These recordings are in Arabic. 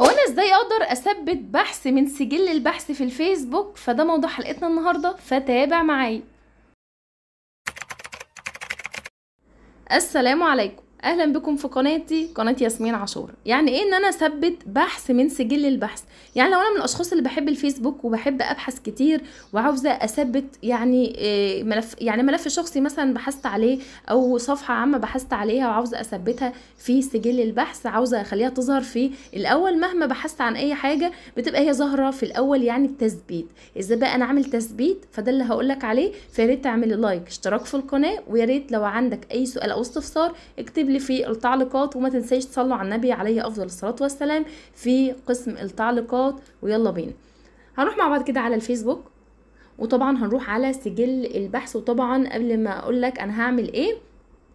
هو انا ازاي اقدر اثبت بحث من سجل البحث في الفيسبوك فده موضوع حلقتنا النهارده فتابع معايا السلام عليكم اهلا بكم في قناتي قناه ياسمين عاشور يعني ايه ان انا اثبت بحث من سجل البحث يعني لو انا من الاشخاص اللي بحب الفيسبوك وبحب ابحث كتير وعاوزه اثبت يعني آه، ملف يعني ملف شخصي مثلا بحثت عليه او صفحه عامه بحثت عليها وعاوزه اثبتها في سجل البحث عاوزه اخليها تظهر في الاول مهما بحثت عن اي حاجه بتبقى هي ظاهره في الاول يعني التثبيت اذا بقى انا عامل تثبيت فده اللي هقولك عليه فياريت تعمل لايك اشتراك في القناه ويا ريت لو عندك اي سؤال او استفسار اكتب اكتب لي في التعليقات وما تنسيش تصلوا على النبي عليه افضل الصلاه والسلام في قسم التعليقات ويلا بينا هنروح مع بعض كده على الفيسبوك وطبعا هنروح على سجل البحث وطبعا قبل ما اقول لك انا هعمل ايه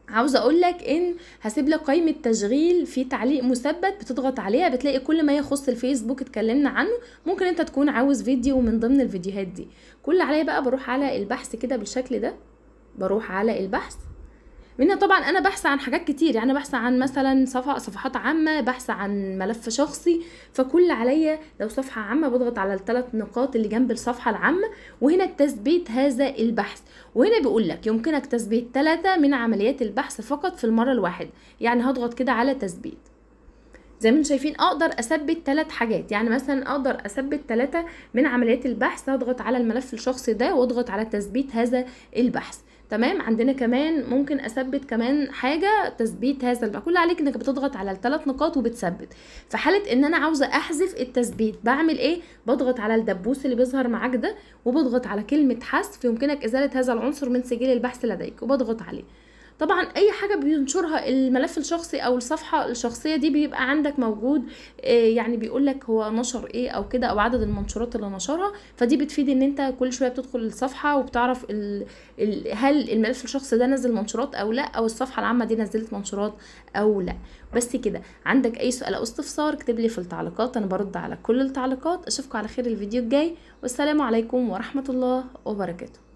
عاوزه اقول لك ان هسيب لك قائمه تشغيل في تعليق مثبت بتضغط عليها بتلاقي كل ما يخص الفيسبوك اتكلمنا عنه ممكن انت تكون عاوز فيديو من ضمن الفيديوهات دي كل عليا بقى بروح على البحث كده بالشكل ده بروح على البحث منها طبعا انا بحث عن حاجات كتير يعني بحث عن مثلا صفحه صفحات عامه بحث عن ملف شخصي فكل عليا لو صفحه عامه بضغط على الثلاث نقاط اللي جنب الصفحه العامه وهنا تثبيت هذا البحث وهنا بيقول لك يمكنك تثبيت ثلاثه من عمليات البحث فقط في المره الواحده يعني هضغط كده على تثبيت زي ما انتم شايفين اقدر اثبت ثلاث حاجات يعني مثلا اقدر اثبت ثلاثه من عمليات البحث هضغط على الملف الشخصي ده واضغط على تثبيت هذا البحث تمام عندنا كمان ممكن اثبت كمان حاجه تثبيت هذا البقى. كل عليك انك بتضغط على الثلاث نقاط وبتثبت في حاله ان انا عاوزه احذف التثبيت بعمل ايه بضغط على الدبوس اللي بيظهر معاك ده وبضغط على كلمه حذف يمكنك ازاله هذا العنصر من سجل البحث لديك وبضغط عليه طبعا اي حاجه بينشرها الملف الشخصي او الصفحه الشخصيه دي بيبقى عندك موجود آه، يعني بيقول لك هو نشر ايه او كده او عدد المنشورات اللي نشرها فدي بتفيد ان انت كل شويه بتدخل الصفحه وبتعرف ال... ال... هل الملف الشخصي ده نزل منشورات او لا او الصفحه العامه دي نزلت منشورات او لا بس كده عندك اي سؤال او استفسار اكتب لي في التعليقات انا برد على كل التعليقات اشوفكم على خير الفيديو الجاي والسلام عليكم ورحمه الله وبركاته